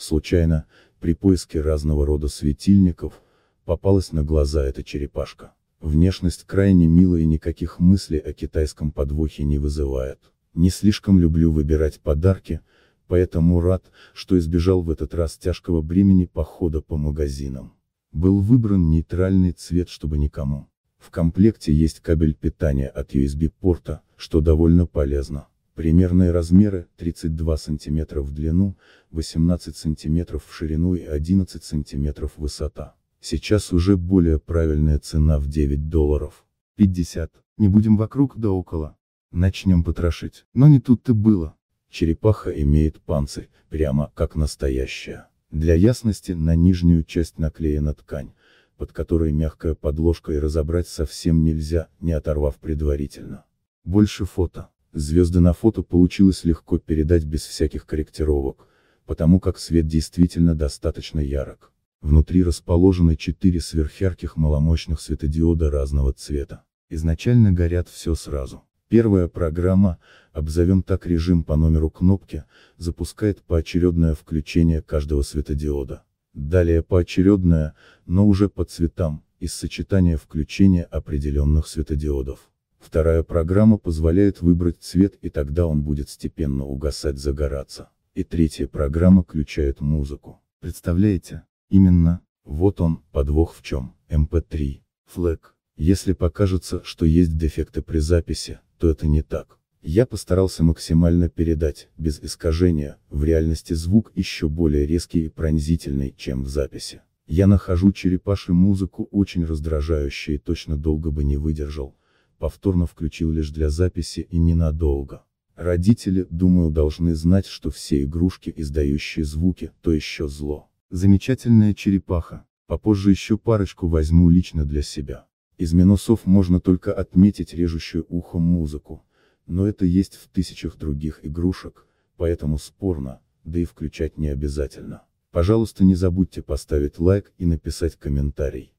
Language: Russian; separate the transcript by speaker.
Speaker 1: Случайно, при поиске разного рода светильников, попалась на глаза эта черепашка. Внешность крайне милая и никаких мыслей о китайском подвохе не вызывает. Не слишком люблю выбирать подарки, поэтому рад, что избежал в этот раз тяжкого бремени похода по магазинам. Был выбран нейтральный цвет, чтобы никому. В комплекте есть кабель питания от USB-порта, что довольно полезно. Примерные размеры, 32 см в длину, 18 см в ширину и 11 см высота. Сейчас уже более правильная цена в 9 долларов. 50. Не будем вокруг да около. Начнем потрошить. Но не тут-то было. Черепаха имеет панцирь, прямо как настоящая. Для ясности на нижнюю часть наклеена ткань, под которой мягкая подложка и разобрать совсем нельзя, не оторвав предварительно. Больше фото. Звезды на фото получилось легко передать без всяких корректировок, потому как свет действительно достаточно ярок. Внутри расположены четыре сверхярких маломощных светодиода разного цвета. Изначально горят все сразу. Первая программа, обзовем так режим по номеру кнопки, запускает поочередное включение каждого светодиода. Далее поочередное, но уже по цветам, из сочетания включения определенных светодиодов. Вторая программа позволяет выбрать цвет и тогда он будет степенно угасать загораться. И третья программа включает музыку. Представляете? Именно, вот он, подвох в чем, MP3, флэг. Если покажется, что есть дефекты при записи, то это не так. Я постарался максимально передать, без искажения, в реальности звук еще более резкий и пронзительный, чем в записи. Я нахожу черепашью музыку очень раздражающей и точно долго бы не выдержал, повторно включил лишь для записи и ненадолго. Родители, думаю, должны знать, что все игрушки, издающие звуки, то еще зло. Замечательная черепаха. Попозже еще парочку возьму лично для себя. Из минусов можно только отметить режущую ухо музыку. Но это есть в тысячах других игрушек, поэтому спорно, да и включать не обязательно. Пожалуйста не забудьте поставить лайк и написать комментарий.